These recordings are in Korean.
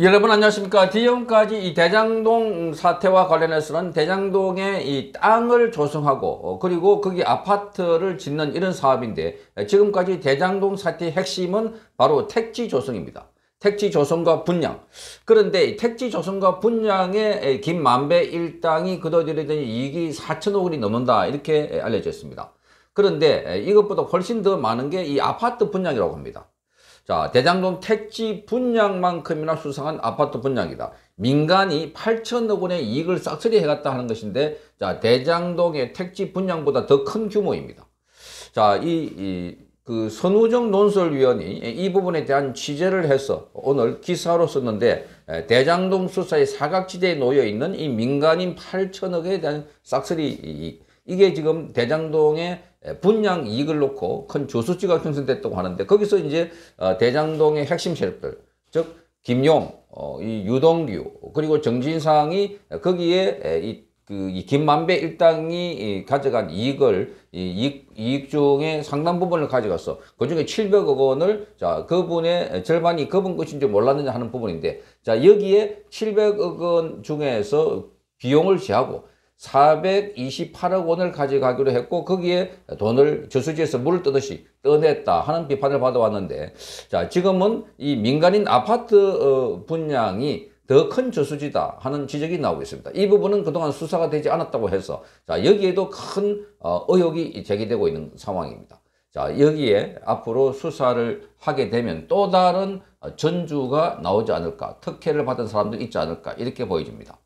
여러분 안녕하십니까 지금까지 이 대장동 사태와 관련해서는 대장동에이 땅을 조성하고 어, 그리고 거기 아파트를 짓는 이런 사업인데 지금까지 대장동 사태의 핵심은 바로 택지 조성입니다 택지 조성과 분양 그런데 택지 조성과 분양에 김만배 일당이 거둬들이던 이익이 4천억 원이 넘는다 이렇게 알려져 있습니다 그런데 이것보다 훨씬 더 많은 게 이 아파트 분양이라고 합니다 자, 대장동 택지 분양만큼이나 수상한 아파트 분양이다. 민간이 8천억 원의 이익을 싹쓸이 해갔다 하는 것인데 자, 대장동의 택지 분양보다 더 큰 규모입니다. 자, 이, 이, 그 선우정 논설위원이 이 부분에 대한 취재를 해서 오늘 기사로 썼는데 대장동 수사의 사각지대에 놓여있는 이 민간인 8천억에 대한 싹쓸이 이게 지금 대장동의 분양 이익을 놓고 큰 조수지가 형성됐다고 하는데 거기서 이제 어, 대장동의 핵심 세력들 즉 김용, 어, 이 유동규 그리고 정진상이 거기에 이, 그, 이 김만배 일당이 가져간 이익을 이, 이익 중에 상당 부분을 가져갔어. 그 중에 700억 원을 자 그분의 절반이 그분 것인지 몰랐느냐 하는 부분인데 자 여기에 700억 원 중에서 비용을 제하고 428억 원을 가져가기로 했고 거기에 돈을 저수지에서 물을 뜨듯이 떠냈다 하는 비판을 받아왔는데 자 지금은 이 민간인 아파트 어, 분양이 더 큰 저수지다 하는 지적이 나오고 있습니다. 이 부분은 그동안 수사가 되지 않았다고 해서 자 여기에도 큰 어, 의혹이 제기되고 있는 상황입니다. 자 여기에 앞으로 수사를 하게 되면 또 다른 전주가 나오지 않을까 특혜를 받은 사람도 있지 않을까 이렇게 보여집니다.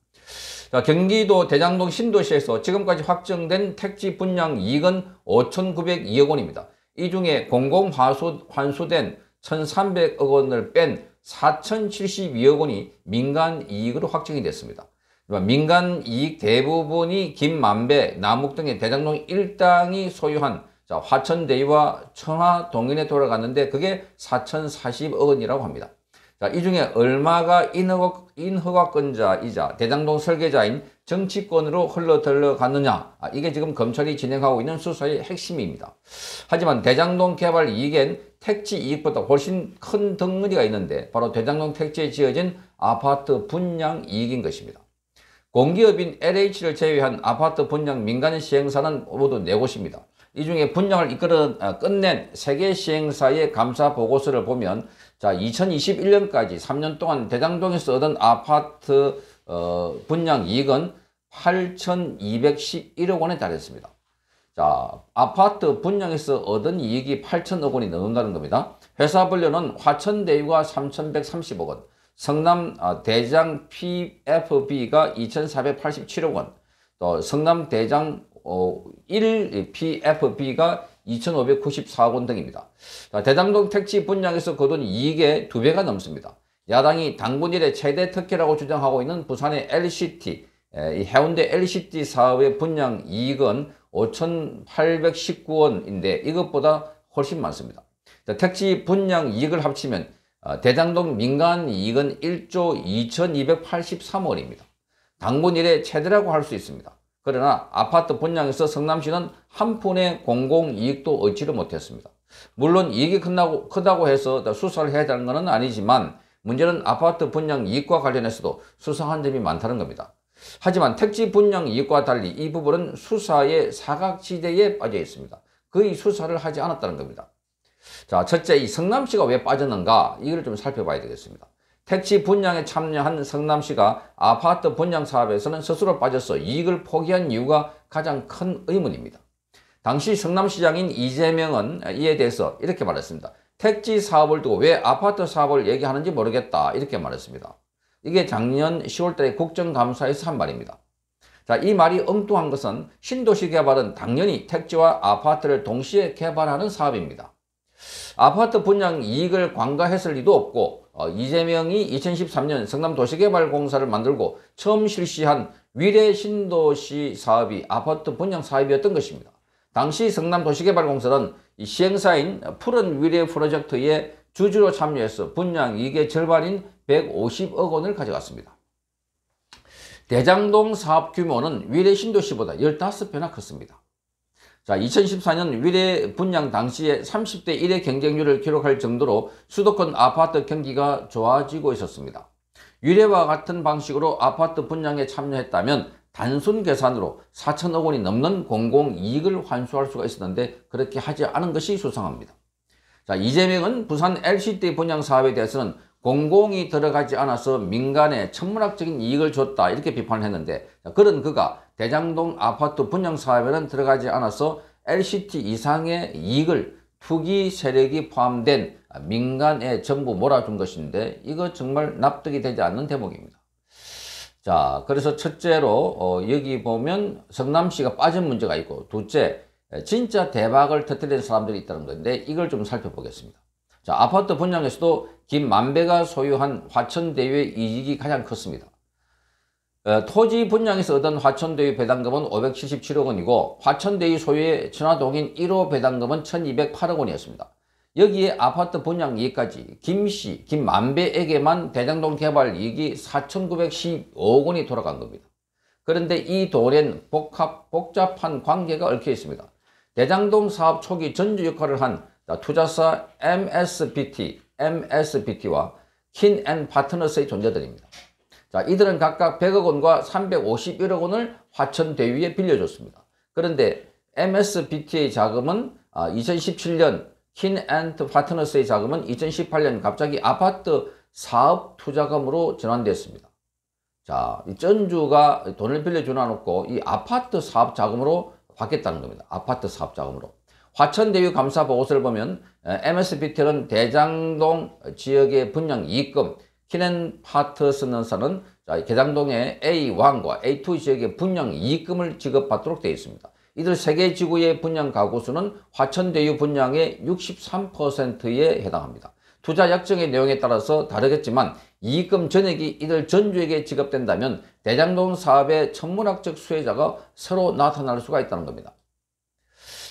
그러니까 경기도 대장동 신도시에서 지금까지 확정된 택지 분양 이익은 5,902억 원입니다. 이 중에 공공 환수된 1,300억 원을 뺀 4,072억 원이 민간 이익으로 확정이 됐습니다. 민간 이익 대부분이 김만배, 남욱 등의 대장동 일당이 소유한 화천대유와 청하동인에 돌아갔는데 그게 4,040억 원이라고 합니다. 자, 이 중에 얼마가 인허가, 인허가권자이자 대장동 설계자인 정치권으로 흘러들어갔느냐. 아, 이게 지금 검찰이 진행하고 있는 수사의 핵심입니다. 하지만 대장동 개발 이익엔 택지 이익보다 훨씬 큰 덩어리가 있는데 바로 대장동 택지에 지어진 아파트 분양 이익인 것입니다. 공기업인 LH를 제외한 아파트 분양 민간인 시행사는 모두 4곳입니다. 이 중에 분양을 이끌어 아, 끝낸 세계 시행사의 감사 보고서를 보면 자 2021년까지 3년 동안 대장동에서 얻은 아파트 어, 분양 이익은 8,211억 원에 달했습니다. 자, 아파트 분양에서 얻은 이익이 8천억 원이 넘는다는 겁니다. 회사 분류는 화천대유가 3,130억 원, 성남 아, 대장 PFB가 2,487억 원, 또 성남 대장 어, 1 예, PFB가 2,594억 원 등입니다. 자, 대장동 택지 분양에서 거둔 이익의 2배가 넘습니다. 야당이 당군일의 최대 특혜라고 주장하고 있는 부산의 LCT, 에, 예, 해운대 LCT 사업의 분양 이익은 5,819원인데 이것보다 훨씬 많습니다. 자, 택지 분양 이익을 합치면 어, 대장동 민간 이익은 1조 2,283원입니다. 당군일의 최대라고 할 수 있습니다. 그러나 아파트 분양에서 성남시는 한 푼의 공공이익도 얻지를 못했습니다. 물론 이익이 큰다고, 크다고 해서 수사를 해야 되는 것은 아니지만 문제는 아파트 분양 이익과 관련해서도 수상한 점이 많다는 겁니다. 하지만 택지 분양 이익과 달리 이 부분은 수사의 사각지대에 빠져 있습니다. 거의 수사를 하지 않았다는 겁니다. 자, 첫째 이 성남시가 왜 빠졌는가 이걸 좀 살펴봐야 되겠습니다. 택지 분양에 참여한 성남시가 아파트 분양 사업에서는 스스로 빠져서 이익을 포기한 이유가 가장 큰 의문입니다. 당시 성남시장인 이재명은 이에 대해서 이렇게 말했습니다. 택지 사업을 두고 왜 아파트 사업을 얘기하는지 모르겠다 이렇게 말했습니다. 이게 작년 10월달에 국정감사에서 한 말입니다. 자, 이 말이 엉뚱한 것은 신도시 개발은 당연히 택지와 아파트를 동시에 개발하는 사업입니다. 아파트 분양 이익을 관가했을 리도 없고 어, 이재명이 2013년 성남도시개발공사를 만들고 처음 실시한 위례 신도시 사업이 아파트 분양 사업이었던 것입니다. 당시 성남도시개발공사는 시행사인 푸른 위례 프로젝트에 주주로 참여해서 분양 이익의 절반인 150억 원을 가져갔습니다. 대장동 사업 규모는 위례 신도시보다 15배나 컸습니다. 자, 2014년 위례 분양 당시에 30대 1의 경쟁률을 기록할 정도로 수도권 아파트 경기가 좋아지고 있었습니다. 위례와 같은 방식으로 아파트 분양에 참여했다면 단순 계산으로 4천억 원이 넘는 공공이익을 환수할 수가 있었는데 그렇게 하지 않은 것이 수상합니다. 자, 이재명은 부산 LCT 분양사업에 대해서는 공공이 들어가지 않아서 민간에 천문학적인 이익을 줬다 이렇게 비판을 했는데 그런 그가 대장동 아파트 분양 사업에는 들어가지 않아서 LCT 이상의 이익을 투기 세력이 포함된 민간에 전부 몰아준 것인데 이거 정말 납득이 되지 않는 대목입니다. 자 그래서 첫째로 어, 여기 보면 성남시가 빠진 문제가 있고 둘째 진짜 대박을 터뜨린 사람들이 있다는 건데 이걸 좀 살펴보겠습니다. 자, 아파트 분양에서도 김만배가 소유한 화천대유의 이익이 가장 컸습니다. 에, 어, 토지 분양에서 얻은 화천대유 배당금은 577억 원이고 화천대유 소유의 천화동인 1호 배당금은 1208억 원이었습니다. 여기에 아파트 분양 이익까지 김씨, 김만배에게만 대장동 개발 이익이 4,915억 원이 돌아간 겁니다. 그런데 이 돌엔 복합, 복잡한 관계가 얽혀 있습니다. 대장동 사업 초기 전주 역할을 한 자, 투자사 MSBT, MSBT와 킨앤 파트너스의 존재들입니다. 자, 이들은 각각 100억 원과 351억 원을 화천대유에 빌려줬습니다. 그런데 MSBT의 자금은 2017년 아, 킨앤 파트너스의 자금은 2018년 갑자기 아파트 사업 투자금으로 전환되었습니다 자, 이 전주가 돈을 빌려주나 놓고 이 아파트 사업 자금으로 받겠다는 겁니다. 아파트 사업 자금으로. 화천대유 감사 보고서를 보면 MSB텔은 대장동 지역의 분양 이익금, 키넨 파트너스는 개장동의 A1과 A2 지역의 분양 이익금을 지급받도록 되어 있습니다. 이들 세 개 지구의 분양 가구 수는 화천대유 분양의 63%에 해당합니다. 투자 약정의 내용에 따라서 다르겠지만 이익금 전액이 이들 전주에게 지급된다면 대장동 사업의 천문학적 수혜자가 새로 나타날 수가 있다는 겁니다.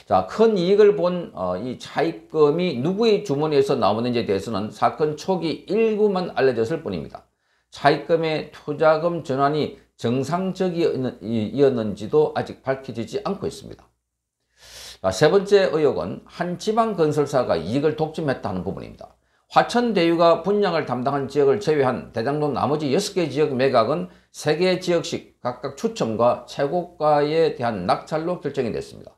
자, 큰 이익을 본이 어, 차입금이 누구의 주머니에서 나오는지에 대해서는 사건 초기 일부만 알려졌을 뿐입니다. 차입금의 투자금 전환이 정상적이었는지도 아직 밝혀지지 않고 있습니다. 자, 세 번째 의혹은 한 지방 건설사가 이익을 독점했다는 부분입니다. 화천대유가 분양을 담당한 지역을 제외한 대장동 나머지 6개 지역 매각은 3개 지역씩 각각 추첨과 최고가에 대한 낙찰로 결정이 됐습니다.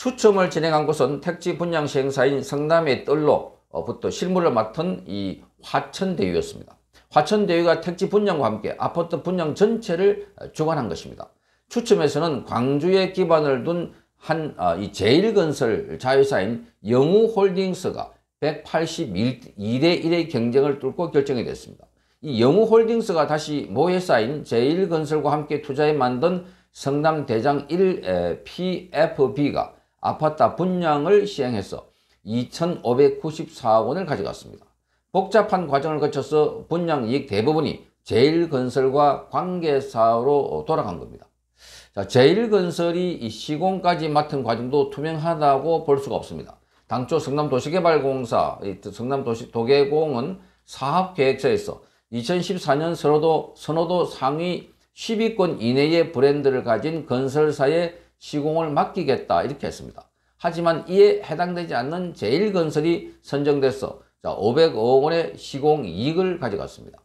추첨을 진행한 곳은 택지 분양 시행사인 성남의 뜰로부터실물을 어, 맡은 이 화천대유였습니다. 화천대유가 택지 분양과 함께 아파트 분양 전체를 어, 주관한 것입니다. 추첨에서는 광주에 기반을 둔한이 아, 제일건설 자회사인 영우홀딩스가 181대 1의 경쟁을 뚫고 결정이 됐습니다. 이 영우홀딩스가 다시 모회사인 제일건설과 함께 투자해 만든 성남대장 1 PFB가 아파트 분양을 시행해서 2,594억 원을 가져갔습니다. 복잡한 과정을 거쳐서 분양 이익 대부분이 제일건설과 관계사로 돌아간 겁니다. 자, 제일건설이 시공까지 맡은 과정도 투명하다고 볼 수가 없습니다. 당초 성남도시개발공사, 성남도시 도계공은 사업계획서에서 2014년 선호도, 선호도 상위 10위권 이내의 브랜드를 가진 건설사의 시공을 맡기겠다 이렇게 했습니다. 하지만 이에 해당되지 않는 제일건설이 선정돼서 500억 원의 시공 이익을 가져갔습니다.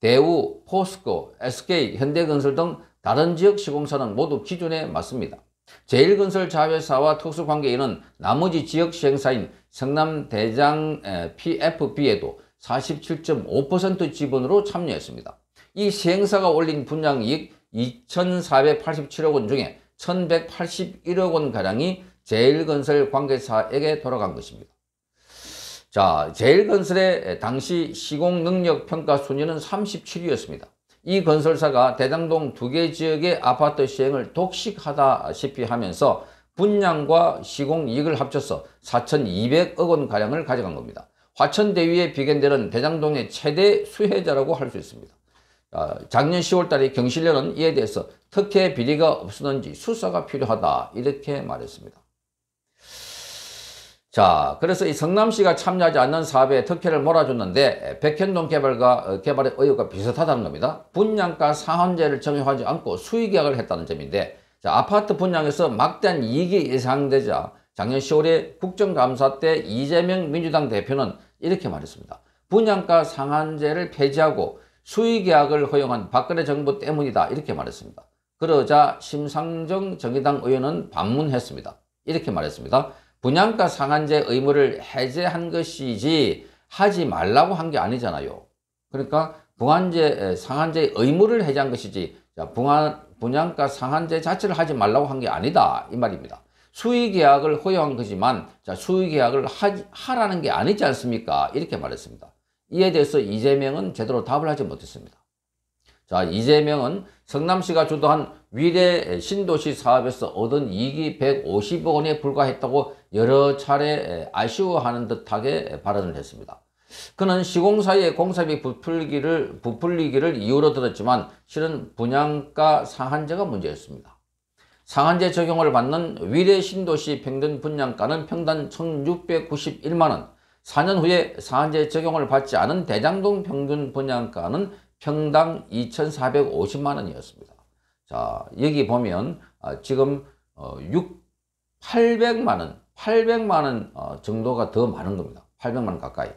대우, 포스코, SK, 현대건설 등 다른 지역 시공사는 모두 기준에 맞습니다. 제일건설 자회사와 특수관계인은 나머지 지역 시행사인 성남 대장 PFB에도 47.5% 지분으로 참여했습니다. 이 시행사가 올린 분양이익 2,487억 원 중에 1181억 원가량이 제일건설 관계사에게 돌아간 것입니다. 자, 제일건설의 당시 시공능력평가 순위는 37위였습니다. 이 건설사가 대장동 두 개 지역의 아파트 시행을 독식하다시피 하면서 분양과 시공 이익을 합쳐서 4,200억 원가량을 가져간 겁니다. 화천대위의 비견들은 대장동의 최대 수혜자라고 할 수 있습니다. 아, 작년 10월달에 경실련은 이에 대해서 특혜 비리가 없었는지 수사가 필요하다 이렇게 말했습니다. 자, 그래서 이 성남시가 참여하지 않는 사업에 특혜를 몰아줬는데 백현동 개발과 어, 개발의 의혹과 비슷하다는 겁니다. 분양가 상한제를 적용하지 않고 수의계약을 했다는 점인데 자, 아파트 분양에서 막대한 이익이 예상되자 작년 10월에 국정감사 때 이재명 민주당 대표는 이렇게 말했습니다. 분양가 상한제를 폐지하고 수의계약을 허용한 박근혜 정부 때문이다 이렇게 말했습니다. 그러자 심상정 정의당 의원은 반문했습니다. 이렇게 말했습니다. 분양가 상한제 의무를 해제한 것이지 하지 말라고 한 게 아니잖아요. 그러니까 분양제 상한제 의무를 해제한 것이지 분양, 분양가 상한제 자체를 하지 말라고 한 게 아니다 이 말입니다. 수의계약을 허용한 거지만 수의계약을 하라는 게 아니지 않습니까? 이렇게 말했습니다. 이에 대해서 이재명은 제대로 답을 하지 못했습니다. 자, 이재명은 성남시가 주도한 위례 신도시 사업에서 얻은 이익이 150억 원에 불과했다고 여러 차례 아쉬워하는 듯하게 발언을 했습니다. 그는 시공 사의 공사비 부풀기를, 부풀리기를 이유로 들었지만 실은 분양가 상한제가 문제였습니다. 상한제 적용을 받는 위례 신도시 평균 분양가는 평당 1,691만원, 4년 후에 상한제 적용을 받지 않은 대장동 평균 분양가는 평당 2,450만 원이었습니다. 자, 여기 보면 아, 지금 6, 어, 800만 원, 800만 원 어, 정도가 더 많은 겁니다. 800만 원 가까이.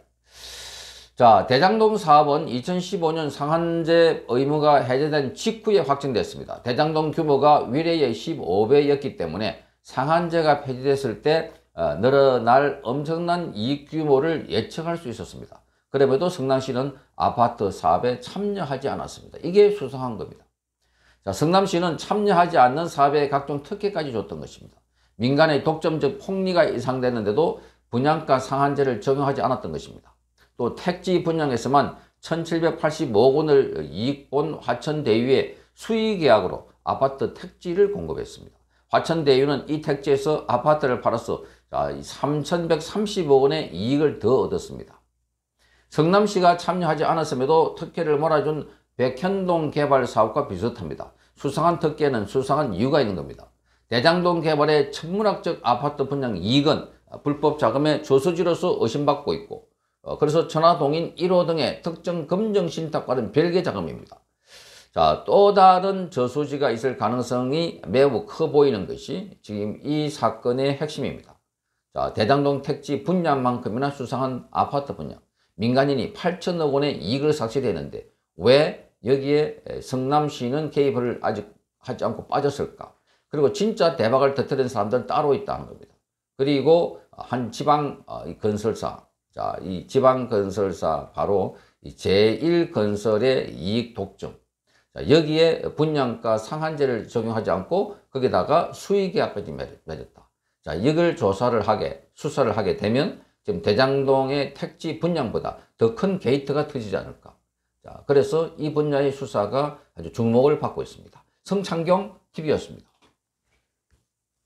자, 대장동 사업은 2015년 상한제 의무가 해제된 직후에 확정됐습니다. 대장동 규모가 위례의 15배였기 때문에 상한제가 폐지됐을 때 어, 늘어날 엄청난 이익 규모를 예측할 수 있었습니다. 그럼에도 성남시는 아파트 사업에 참여하지 않았습니다. 이게 수상한 겁니다. 자, 성남시는 참여하지 않는 사업에 각종 특혜까지 줬던 것입니다. 민간의 독점적 폭리가 예상되는데도 분양가 상한제를 적용하지 않았던 것입니다. 또 택지 분양에서만 1785억 원을 이익 본 화천대유의 수의계약으로 아파트 택지를 공급했습니다. 화천대유는 이 택지에서 아파트를 팔아서 3,135원의 이익을 더 얻었습니다. 성남시가 참여하지 않았음에도 특혜를 몰아준 백현동 개발 사업과 비슷합니다. 수상한 특혜는 수상한 이유가 있는 겁니다. 대장동 개발의 천문학적 아파트 분양 이익은 불법 자금의 조수지로서 의심받고 있고 어, 그래서 천화동인 1호 등의 특정 검정 신탁과는 별개 자금입니다. 자, 또 다른 저수지가 있을 가능성이 매우 커 보이는 것이 지금 이 사건의 핵심입니다. 자, 대장동 택지 분양만큼이나 수상한 아파트 분양. 민간인이 8천억 원의 이익을 삭제되는데왜 여기에 성남시는 개입을 아직 하지 않고 빠졌을까? 그리고 진짜 대박을 터뜨린 사람들 따로 있다는 겁니다. 그리고 한 지방 어, 건설사, 자, 이 지방 건설사 바로 제1건설의 이익 독점. 여기에 분양가 상한제를 적용하지 않고 거기다가 수익계약까지 맺었다. 자, 이걸 조사를 하게, 수사를 하게 되면 지금 대장동의 택지 분양보다 더 큰 게이트가 터지지 않을까. 자, 그래서 이 분야의 수사가 아주 주목을 받고 있습니다. 성창경 TV였습니다.